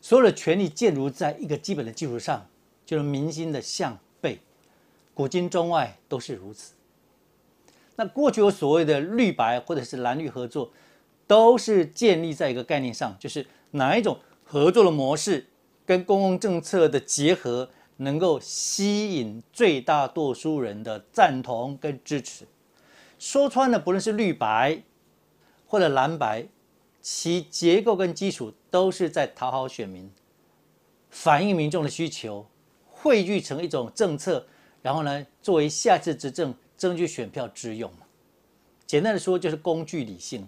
所有的权力建立在一个基本的基础上，就是民心的向背，古今中外都是如此。那过去有所谓的绿白或者是蓝绿合作，都是建立在一个概念上，就是哪一种合作的模式跟公共政策的结合能够吸引最大多数人的赞同跟支持。说穿了，不论是绿白或者蓝白。其结构跟基础都是在讨好选民，反映民众的需求，汇聚成一种政策，然后呢，作为下次执政争取选票之用简单的说，就是工具理性。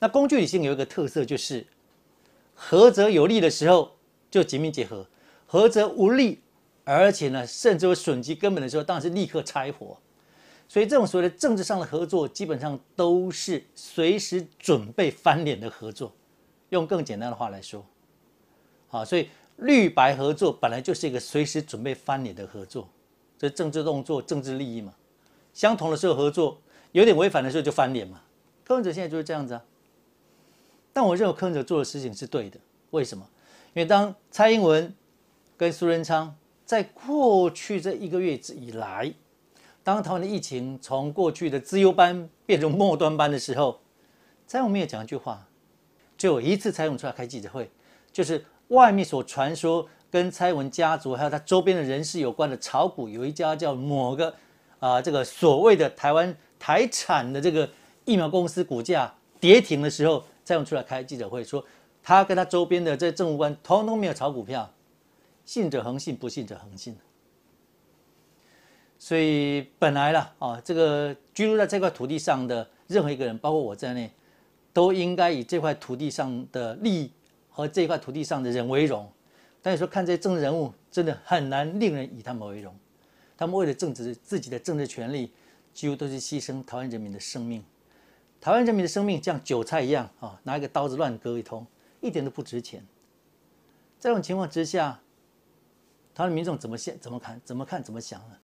那工具理性有一个特色，就是合则有利的时候就紧密结合，合则无利，而且呢，甚至会损及根本的时候，当然是立刻拆伙。所以这种所谓的政治上的合作，基本上都是随时准备翻脸的合作。用更简单的话来说，好，所以绿白合作本来就是一个随时准备翻脸的合作，这政治动作、政治利益嘛。相同的时候合作，有点违反的时候就翻脸嘛。柯文哲现在就是这样子啊。但我认为柯文哲做的事情是对的。为什么？因为当蔡英文跟苏贞昌在过去这一个月之以来。当台湾的疫情从过去的自由班变成末端班的时候，蔡英文也讲一句话，只有一次蔡英文出来开记者会，就是外面所传说跟蔡文家族还有他周边的人士有关的炒股，有一家叫某个啊这个所谓的台湾台产的这个疫苗公司股价跌停的时候，蔡英文出来开记者会说，他跟他周边的这政务官通通没有炒股票，信者恒信，不信者恒信。所以本来啦，啊，这个居住在这块土地上的任何一个人，包括我在内，都应该以这块土地上的利益和这块土地上的人为荣。但是说看这些政治人物，真的很难令人以他们为荣。他们为了政治自己的政治权利，几乎都是牺牲台湾人民的生命。台湾人民的生命像韭菜一样啊，拿一个刀子乱割一通，一点都不值钱。这种情况之下，台湾民众怎么想、怎么看、怎么看、怎么想呢？